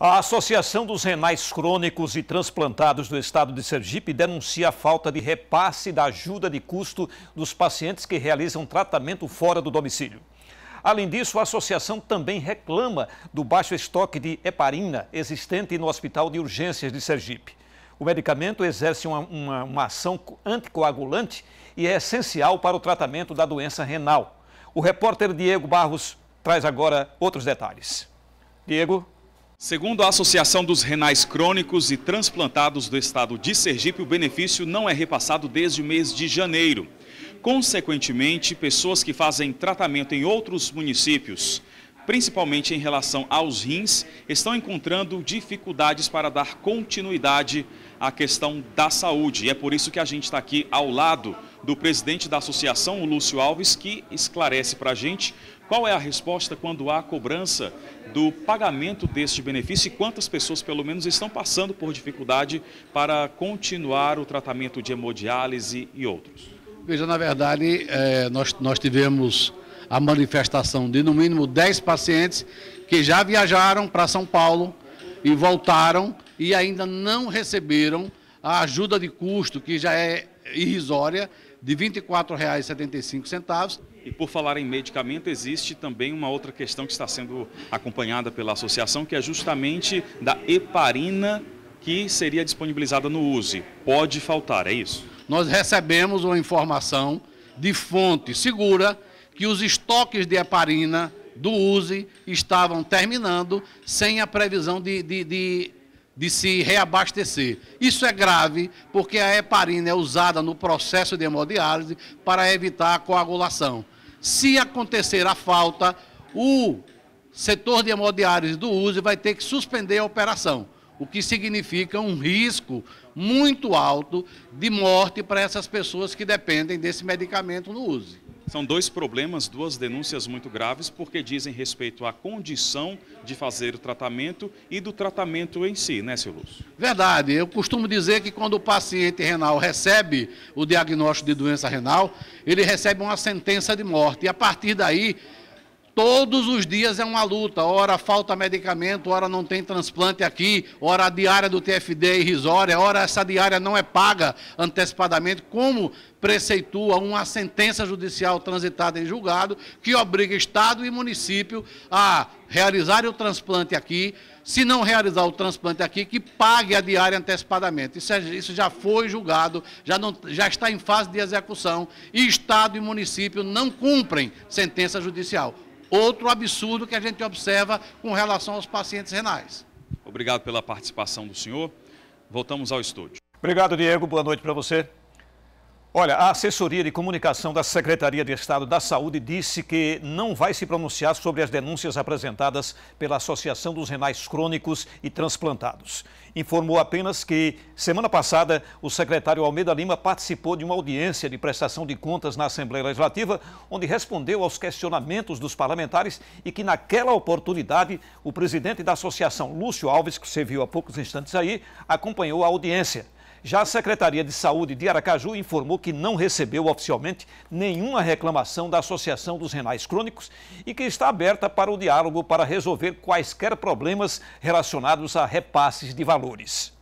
A Associação dos Renais Crônicos e Transplantados do Estado de Sergipe denuncia a falta de repasse da ajuda de custo dos pacientes que realizam tratamento fora do domicílio. Além disso, a associação também reclama do baixo estoque de heparina existente no Hospital de Urgências de Sergipe. O medicamento exerce uma, uma, uma ação anticoagulante e é essencial para o tratamento da doença renal. O repórter Diego Barros traz agora outros detalhes. Diego. Segundo a Associação dos Renais Crônicos e Transplantados do Estado de Sergipe, o benefício não é repassado desde o mês de janeiro. Consequentemente, pessoas que fazem tratamento em outros municípios, principalmente em relação aos rins, estão encontrando dificuldades para dar continuidade à questão da saúde. E é por isso que a gente está aqui ao lado do presidente da associação, o Lúcio Alves, que esclarece para a gente qual é a resposta quando há cobrança do pagamento deste benefício e quantas pessoas, pelo menos, estão passando por dificuldade para continuar o tratamento de hemodiálise e outros? Veja, na verdade, é, nós, nós tivemos a manifestação de no mínimo 10 pacientes que já viajaram para São Paulo e voltaram e ainda não receberam a ajuda de custo, que já é irrisória, de R$ 24,75 e por falar em medicamento, existe também uma outra questão que está sendo acompanhada pela associação, que é justamente da heparina que seria disponibilizada no USE. Pode faltar, é isso? Nós recebemos uma informação de fonte segura que os estoques de heparina do USE estavam terminando sem a previsão de, de, de, de, se reabastecer. Isso é grave porque a heparina é usada no processo de hemodiálise para evitar a coagulação. Se acontecer a falta, o setor de hemodiálise do USE vai ter que suspender a operação, o que significa um risco muito alto de morte para essas pessoas que dependem desse medicamento no USE. São dois problemas, duas denúncias muito graves, porque dizem respeito à condição de fazer o tratamento e do tratamento em si, né, seu Lúcio? Verdade. Eu costumo dizer que quando o paciente renal recebe o diagnóstico de doença renal, ele recebe uma sentença de morte. E a partir daí, Todos os dias é uma luta, ora falta medicamento, ora não tem transplante aqui, ora a diária do TFD é irrisória, ora essa diária não é paga antecipadamente, como preceitua uma sentença judicial transitada em julgado, que obriga Estado e município a realizar o transplante aqui, se não realizar o transplante aqui, que pague a diária antecipadamente. Isso, é, isso já foi julgado, já, não, já está em fase de execução, e Estado e município não cumprem sentença judicial outro absurdo que a gente observa com relação aos pacientes renais. Obrigado pela participação do senhor. Voltamos ao estúdio. Obrigado, Diego. Boa noite para você. Olha, a assessoria de comunicação da Secretaria de Estado da Saúde disse que não vai se pronunciar sobre as denúncias apresentadas pela Associação dos Renais Crônicos e Transplantados. Informou apenas que, semana passada, o secretário Almeida Lima participou de uma audiência de prestação de contas na Assembleia Legislativa, onde respondeu aos questionamentos dos parlamentares e que, naquela oportunidade, o presidente da associação, Lúcio Alves, que você viu há poucos instantes aí, acompanhou a audiência. Já a Secretaria de Saúde de Aracaju informou que não recebeu oficialmente nenhuma reclamação da Associação dos Renais Crônicos e que está aberta para o diálogo para resolver quaisquer problemas relacionados a repasses de valores.